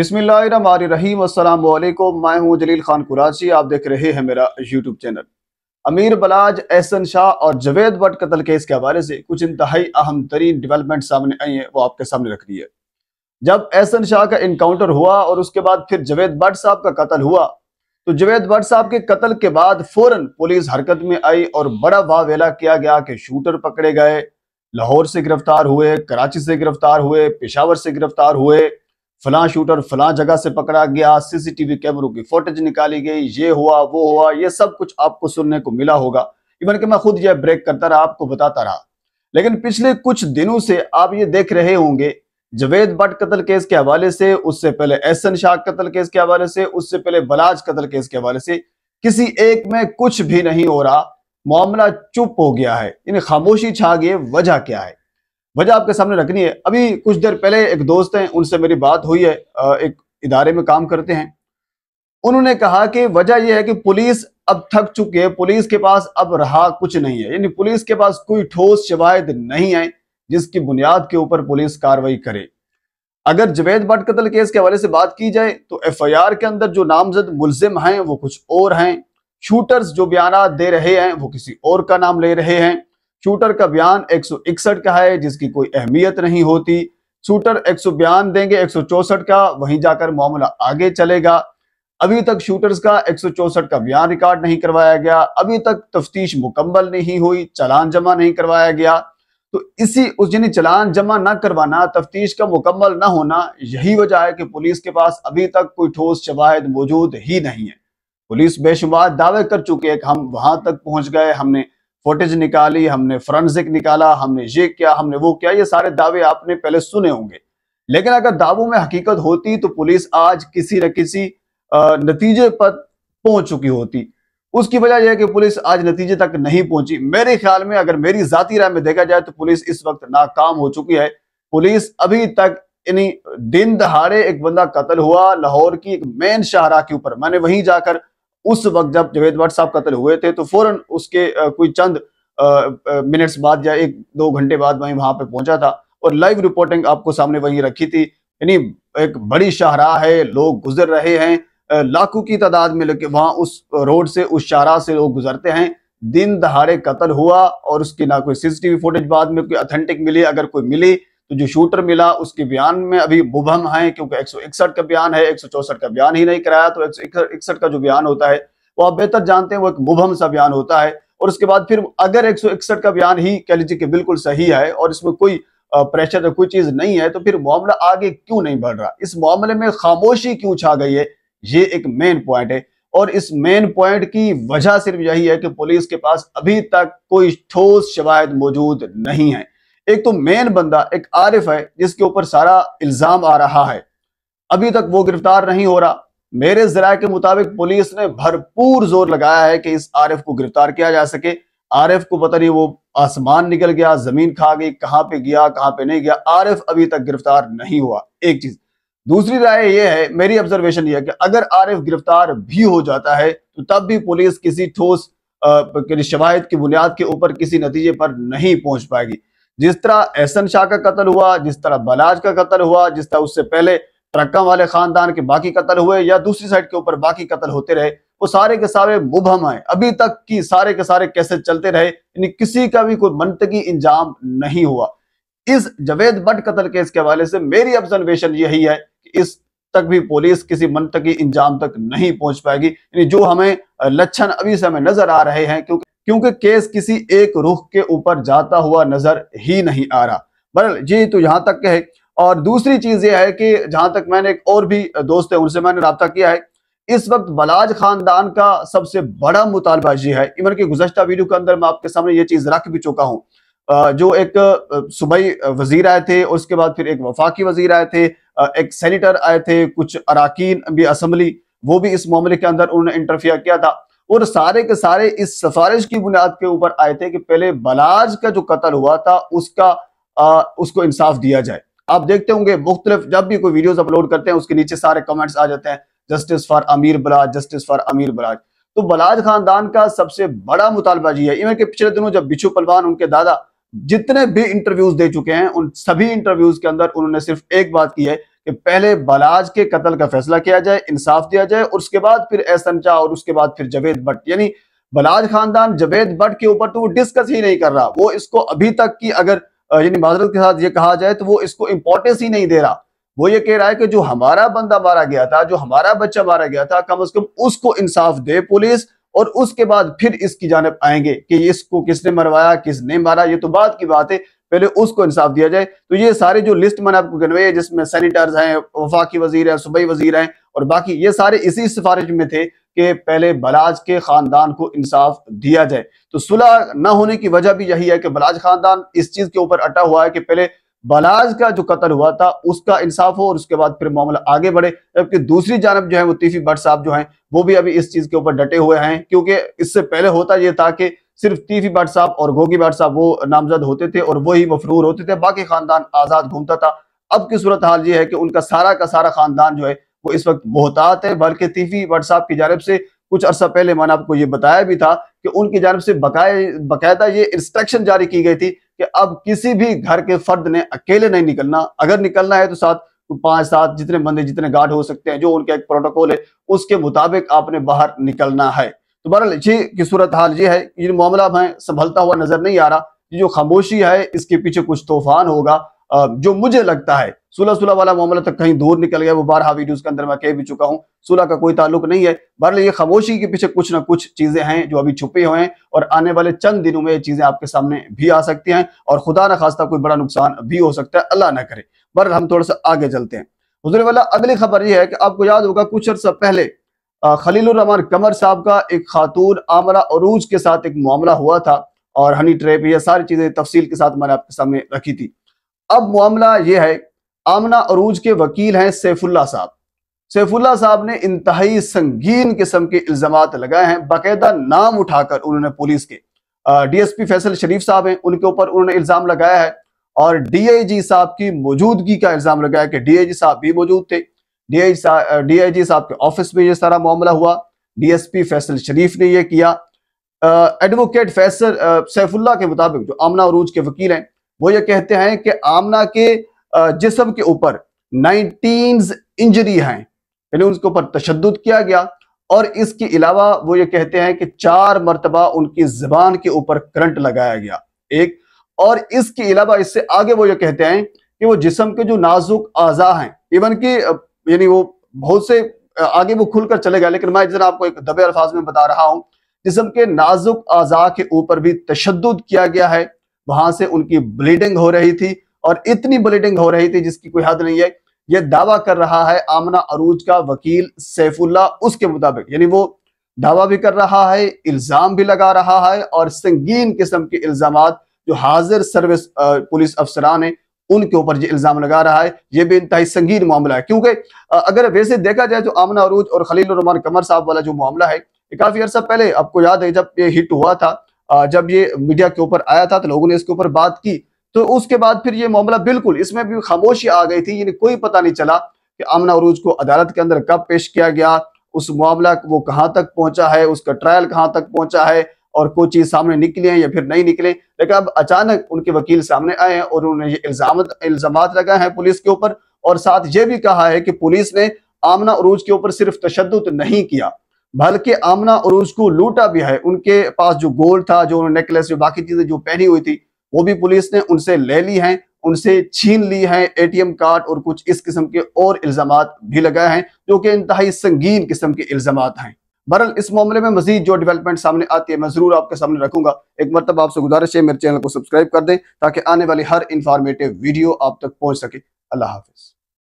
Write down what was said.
अस्सलाम वालेकुम मैं हूं जलील खान कुराची आप देख रहे हैं मेरा यूट्यूब चैनल अमीर बलाज एहसन शाह और जवेद भट्ट कत्ल केस के हवाले से कुछ इंतहाई अहम तरीन डेवलपमेंट सामने आई है वो आपके सामने रख दी है जब एहसन शाह का इनकाउंटर हुआ और उसके बाद फिर जवेद भट्ट साहब का कत्ल हुआ तो जवेद भट्ट साहब के कत्ल के बाद फौरन पुलिस हरकत में आई और बड़ा वावेला किया गया कि शूटर पकड़े गए लाहौर से गिरफ्तार हुए कराची से गिरफ्तार हुए पेशावर से गिरफ्तार हुए फला शूटर फला जगह से पकड़ा गया सीसीटीवी कैमरों की फोटेज निकाली गई ये हुआ वो हुआ ये सब कुछ आपको सुनने को मिला होगा इवन कि मैं खुद यह ब्रेक करता रहा आपको बताता रहा लेकिन पिछले कुछ दिनों से आप ये देख रहे होंगे जवेद भट्ट कत्ल केस के हवाले से उससे पहले एन शाह कत्ल केस के हवाले से उससे पहले बलाज कत्ल केस के हवाले से किसी एक में कुछ भी नहीं हो रहा मामला चुप हो गया है इन खामोशी छा गई वजह क्या है वजह आपके सामने रखनी है अभी कुछ देर पहले एक दोस्त हैं उनसे मेरी बात हुई है एक इदारे में काम करते हैं उन्होंने कहा कि वजह यह है कि पुलिस अब थक चुकी है पुलिस के पास अब रहा कुछ नहीं है यानी पुलिस के पास कोई ठोस शवायद नहीं है जिसकी बुनियाद के ऊपर पुलिस कार्रवाई करे अगर जवेद भट्ट कतल केस के हवाले से बात की जाए तो एफआईआर के अंदर जो नामजद मुलजिम हैं वो कुछ और हैं शूटर्स जो बयान दे रहे हैं वो किसी और का नाम ले रहे हैं शूटर का बयान एक का है जिसकी कोई अहमियत नहीं होती शूटर एक बयान देंगे एक का वहीं जाकर मामला आगे चलेगा अभी तक शूटर्स का एक का बयान रिकॉर्ड नहीं करवाया गया अभी तक तफ्तीश मुकम्मल नहीं हुई चलान जमा नहीं करवाया गया तो इसी उस जिन्हें चलान जमा न करवाना तफ्तीश का मुकम्मल न होना यही वजह है कि पुलिस के पास अभी तक कोई ठोस शवाहद मौजूद ही नहीं है पुलिस बेशुमार दावे कर चुके हैं कि हम वहां तक पहुंच गए हमने फुटेज निकाली हमने फोरेंसिक निकाला हमने ये किया हमने वो किया ये सारे दावे आपने पहले सुने होंगे लेकिन अगर दावों में हकीकत होती तो पुलिस आज किसी न किसी नतीजे पर पहुंच चुकी होती उसकी वजह यह है कि पुलिस आज नतीजे तक नहीं पहुंची मेरे ख्याल में अगर मेरी जाति राय में देखा जाए तो पुलिस इस वक्त नाकाम हो चुकी है पुलिस अभी तक यानी दिन दहाड़े एक बंदा कत्ल हुआ लाहौर की एक मेन शाहरा के ऊपर मैंने वहीं जाकर उस वक्त जब जवेद भट्ट साहब कत्ल हुए थे तो फौरन उसके कोई चंद मिनट्स बाद या एक दो घंटे बाद मैं वहां पर पहुंचा था और लाइव रिपोर्टिंग आपको सामने वहीं रखी थी यानी एक बड़ी शाहरा है लोग गुजर रहे हैं लाखों की तादाद में लेके वहां उस रोड से उस शाहरा से लोग गुजरते हैं दिन दहाड़े कत्ल हुआ और उसकी ना कोई सीसीटीवी फुटेज बाद में कोई अथेंटिक मिली अगर कोई मिली तो जो शूटर मिला उसके बयान में अभी मुबहम है क्योंकि एक का बयान है एक का बयान ही नहीं कराया तो एक का जो बयान होता है वो आप बेहतर जानते हैं वो एक मुभम सा बयान होता है और उसके बाद फिर अगर एक का बयान ही कह लीजिए कि बिल्कुल सही है और इसमें कोई प्रेशर या कोई चीज नहीं है तो फिर मामला आगे क्यों नहीं बढ़ रहा इस मामले में खामोशी क्यों छा गई है ये एक मेन पॉइंट है और इस मेन पॉइंट की वजह सिर्फ यही है कि पुलिस के पास अभी तक कोई ठोस शवायद मौजूद नहीं है एक तो मेन बंदा एक आरिफ है जिसके ऊपर सारा इल्जाम आ रहा है अभी तक वो गिरफ्तार नहीं हो रहा मेरे जरा के मुताबिक पुलिस ने भरपूर जोर लगाया है कि इस आरिफ को गिरफ्तार किया जा सके आरिफ को पता नहीं वो आसमान निकल गया जमीन खा गई कहां पे गया कहां पे नहीं गया आरिफ अभी तक गिरफ्तार नहीं हुआ एक चीज दूसरी राय यह है मेरी ऑब्जर्वेशन यह है कि अगर आरिफ गिरफ्तार भी हो जाता है तो तब भी पुलिस किसी ठोस शवाहद की बुनियाद के ऊपर किसी नतीजे पर नहीं पहुंच पाएगी जिस तरह एहसन शाह का कत्ल हुआ जिस तरह बलाज का कत्ल हुआ जिस तरह उससे पहले ट्रक्का वाले खानदान के बाकी कत्ल हुए या दूसरी साइड के ऊपर बाकी कत्ल होते रहे वो सारे के सारे मुबहम है अभी तक की सारे के सारे कैसे चलते रहे यानी किसी का भी कोई मनतकी इंजाम नहीं हुआ इस जवेद भट्ट कत्ल केस के हवाले से मेरी ऑब्जर्वेशन यही है कि इस तक भी पुलिस किसी मनतकी इंजाम तक नहीं पहुंच पाएगी यानी जो हमें लक्षण अभी से हमें नजर आ रहे हैं क्योंकि क्योंकि केस किसी एक रुख के ऊपर जाता हुआ नजर ही नहीं आ रहा बरल जी तो यहाँ तक है और दूसरी चीज ये है कि जहां तक मैंने एक और भी दोस्त है उनसे मैंने रबता किया है इस वक्त बलाज खानदान का सबसे बड़ा मुतालबा ये है इवन की गुजशत वीडियो के अंदर मैं आपके सामने ये चीज रख भी चुका हूँ जो एक सूबाई वजीर आए थे उसके बाद फिर एक वफाकी वजीर आए थे एक सेनेटर आए थे कुछ अरकान भी असम्बली वो भी इस मामले के अंदर उन्होंने इंटरफियर किया था और सारे के सारे इस सफारिश की बुनियाद के ऊपर आए थे कि पहले बलाज का जो कत्ल हुआ था उसका आ, उसको इंसाफ दिया जाए आप देखते होंगे मुख्तलिफ जब भी कोई वीडियोस अपलोड करते हैं उसके नीचे सारे कमेंट्स आ जाते हैं जस्टिस फॉर अमीर बलाज जस्टिस फॉर अमीर बलाज तो बलाज खानदान का सबसे बड़ा मुतालबा ये है इवन के पिछले दिनों जब बिछू पलवान उनके दादा जितने भी इंटरव्यूज दे चुके हैं उन सभी इंटरव्यूज के अंदर उन्होंने सिर्फ एक बात की है कि पहले बलाज के कत्ल का फैसला किया जाए इंसाफ दिया जाए और उसके बाद फिर एहसन चाह और उसके बाद फिर जवेद भट्ट यानी बलाज खानदान जवेद भट्ट के ऊपर तो वो डिस्कस ही नहीं कर रहा वो इसको अभी तक की अगर यानी माजरत के साथ ये कहा जाए तो वो इसको इंपॉर्टेंस ही नहीं दे रहा वो ये कह रहा है कि जो हमारा बंदा मारा गया था जो हमारा बच्चा मारा गया था कम अज कम उसको इंसाफ दे पुलिस और उसके बाद फिर इसकी जानब आएंगे कि इसको किसने मरवाया किसने मारा ये तो बाद की बात है पहले उसको इंसाफ दिया जाए तो ये सारे जो लिस्ट मैंने आपको गिनवाई है जिसमें सैनिटर्स हैं वफाकी वजीर हैं सूबाई वजीर हैं और बाकी ये सारे इसी सिफारिश में थे कि पहले बलाज के खानदान को इंसाफ दिया जाए तो सुलह न होने की वजह भी यही है कि बलाज खानदान इस चीज के ऊपर अटा हुआ है कि पहले बलाज का जो कत्ल हुआ था उसका इंसाफ हो और उसके बाद फिर मामला आगे बढ़े जबकि दूसरी जानब जो है वो तीफी भट्ट साहब जो हैं वो भी अभी इस चीज के ऊपर डटे हुए हैं क्योंकि इससे पहले होता यह था कि सिर्फ तीफी भट्ट साहब और गोगी भट्ट साहब वो नामजद होते थे और वही मफरूर होते थे बाकी खानदान आज़ाद घूमता था अब की सूरत हाल ये है कि उनका सारा का सारा खानदान जो है वो इस वक्त मोहतात है बल्कि तीफी भट्ट साहब की जानब से कुछ अरसा पहले मैंने आपको ये बताया भी था कि उनकी जानब से बकायदा बाकायदा ये इंस्ट्रक्शन जारी की गई थी कि अब किसी भी घर के फर्द ने अकेले नहीं निकलना अगर निकलना है तो साथ पांच सात जितने बंदे जितने गार्ड हो सकते हैं जो उनका एक प्रोटोकॉल है उसके मुताबिक आपने बाहर निकलना है तो बहरहाल जी की सूरत हाल ये है ये मामला में संभलता हुआ नजर नहीं आ रहा ये जो खामोशी है इसके पीछे कुछ तूफान होगा जो मुझे लगता है सुलह सुलह वाला मामला तक तो कहीं दूर निकल गया वो बारह वीडियोस के अंदर मैं कह भी चुका हूँ सुलह का कोई ताल्लुक नहीं है बहरहाल ये खामोशी के पीछे कुछ ना कुछ चीजें हैं जो अभी छुपे हुए हैं और आने वाले चंद दिनों में ये चीजें आपके सामने भी आ सकती हैं और खुदा न खास्ता कोई बड़ा नुकसान भी हो सकता है अल्लाह ना करे बहरहाल हम थोड़ा सा आगे चलते हैं वाला अगली खबर यह है कि आपको याद होगा कुछ अर्सा पहले खलीलरहमान कमर साहब का एक खातून आमरा अरूज के साथ एक मामला हुआ था और हनी ट्रेप ये सारी चीज़ें तफसील के साथ मैंने आपके सामने रखी थी अब मामला ये है आमना अरूज के वकील हैं सैफुल्ला साहब सैफुल्ला साहब ने इंतहाई संगीन किस्म के इल्ज़ाम लगाए हैं बाकायदा नाम उठाकर उन्होंने पुलिस के डीएसपी फैसल शरीफ साहब हैं उनके ऊपर उन्होंने इल्ज़ाम लगाया है और जी साहब की मौजूदगी का इल्ज़ाम लगाया कि जी साहब भी मौजूद थे डीआईजी साहब के ऑफिस में ये सारा मामला हुआ डीएसपी फैसल शरीफ ने यह किया एडवोकेट फैसल सैफुल्ला के मुताबिक जो आमना अरूज के वकील हैं वो ये कहते हैं कि आमना के जिसम के ऊपर नाइनटीन इंजरी हैं यानी उनके ऊपर तशद किया गया और इसके अलावा वो ये कहते हैं कि चार मरतबा उनकी जबान के ऊपर करंट लगाया गया एक और इसके अलावा इससे आगे वो ये कहते हैं कि वो जिसम के जो नाजुक आज़ा हैं इवन की यानी वो बहुत से आगे वो खुलकर चले गए लेकिन मैं जरा आपको एक दबे अल्फाज में बता रहा हूँ जिसम के नाजुक आजा के ऊपर भी तशद किया गया है वहां से उनकी ब्लीडिंग हो रही थी और इतनी ब्लीडिंग हो रही थी जिसकी कोई हद नहीं है यह दावा कर रहा है आमना अरूज का वकील सैफुल्ला उसके मुताबिक यानी वो दावा भी कर रहा है इल्ज़ाम भी लगा रहा है और संगीन किस्म के इल्ज़ाम जो हाजिर सर्विस पुलिस अफसरान है उनके ऊपर ये इल्ज़ाम लगा रहा है ये भी इंतहाई संगीन मामला है क्योंकि अगर वैसे देखा जाए तो आमना अरूज और खलील रमान कमर साहब वाला जो मामला है काफ़ी अर्सा पहले आपको याद है जब ये हिट हुआ था जब ये मीडिया के ऊपर आया था तो लोगों ने इसके ऊपर बात की तो उसके बाद फिर ये मामला बिल्कुल इसमें भी खामोशी आ गई थी यानी कोई पता नहीं चला कि आमना अरूज को अदालत के अंदर कब पेश किया गया उस मामला वो कहाँ तक पहुंचा है उसका ट्रायल कहाँ तक पहुंचा है और कोई चीज सामने निकली है या फिर नहीं निकले लेकिन अब अचानक उनके वकील सामने आए हैं और उन्होंने ये इल्जाम इल्जाम लगाए हैं पुलिस के ऊपर और साथ ये भी कहा है कि पुलिस ने आमना अरूज के ऊपर सिर्फ तशद नहीं किया बल्कि आमना अरूज को लूटा भी है उनके पास जो गोल्ड था जो नेकलेस जो बाकी चीजें जो पहनी हुई थी वो भी पुलिस ने उनसे ले ली है उनसे छीन ली है एटीएम कार्ड और कुछ इस किस्म के और इल्जाम भी लगाए हैं जो कि इंतहाई संगीन किस्म के इल्जाम हैं बहरल इस मामले में मजीद जो डेवलपमेंट सामने आती है मैं जरूर आपके सामने रखूंगा एक मरतब आपसे गुजारिश है मेरे चैनल को सब्सक्राइब कर दें ताकि आने वाली हर इंफॉर्मेटिव वीडियो आप तक पहुंच सके अल्लाह हाफिज़